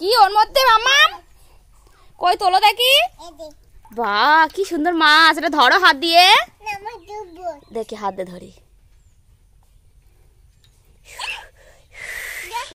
কি ওর মধ্যে মামাম কই তোলো দেখি বা কি সুন্দর মাছ এটা ধরো হাত দিয়ে দেখি হাত দিয়ে ধরি